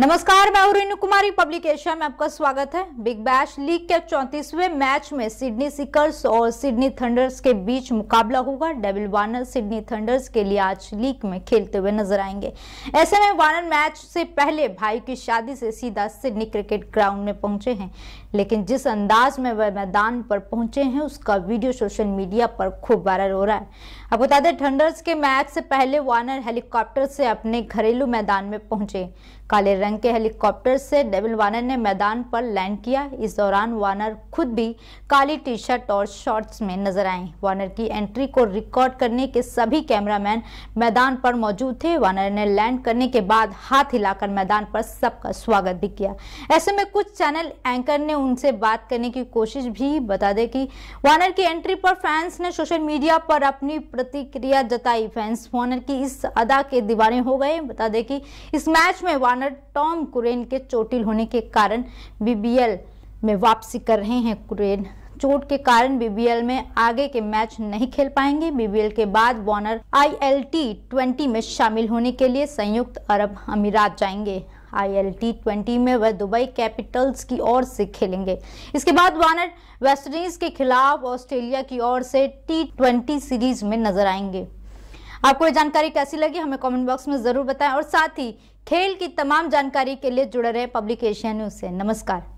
नमस्कार मैं उर्नु कुमारी public Asia में आपका स्वागत है बिग बैश लीग के चौंतीसवें मैच में सिडनी सिकर्स और सिडनी थंडर्स के बीच मुकाबला होगा डेविल वार्नर सिडनी थंडर्स के लिए आज लीग में खेलते हुए नजर आएंगे ऐसे में वार्नर मैच से पहले भाई की शादी से सीधा सिडनी क्रिकेट ग्राउंड में पहुंचे हैं लेकिन जिस अंदाज में वह मैदान पर पहुंचे हैं उसका वीडियो सोशल मीडिया पर खूब वायरल हो रहा है आपको बता दें थंडर्स के मैच से पहले वार्नर हेलीकॉप्टर से अपने घरेलू मैदान में पहुंचे काले रंग के हेलीकॉप्टर से डेविल वानर ने मैदान पर लैंड किया इस दौरान वानर खुद भी काली टी शर्ट और शॉर्ट्स में नजर आए वानर की एंट्री को रिकॉर्ड करने के सभी कैमरामैन मैदान पर मौजूद थे वानर ने लैंड करने के बाद हाथ हिलाकर मैदान पर सबका स्वागत भी किया ऐसे में कुछ चैनल एंकर ने उनसे बात करने की कोशिश भी बता दे की वानर की एंट्री पर फैंस ने सोशल मीडिया पर अपनी प्रतिक्रिया जताई फैंस वानर की इस अदा के दीवाने हो गए बता दे कि इस मैच में वानर टॉम कुरेन के चोटिल होने के कारण बीबीएल में वापसी कर रहे हैं कुरेन चोट के कारण बीबीएल में आगे के मैच नहीं खेल पाएंगे बीबीएल के बाद वॉर्नर आई 20 में शामिल होने के लिए संयुक्त अरब अमीरात जाएंगे आई 20 में वह दुबई कैपिटल्स की ओर से खेलेंगे इसके बाद वॉर्नर वेस्टइंडीज के खिलाफ ऑस्ट्रेलिया की ओर से टी सीरीज में नजर आएंगे आपको ये जानकारी कैसी लगी हमें कमेंट बॉक्स में ज़रूर बताएं और साथ ही खेल की तमाम जानकारी के लिए जुड़े रहे पब्लिकेशन न्यूज़ से नमस्कार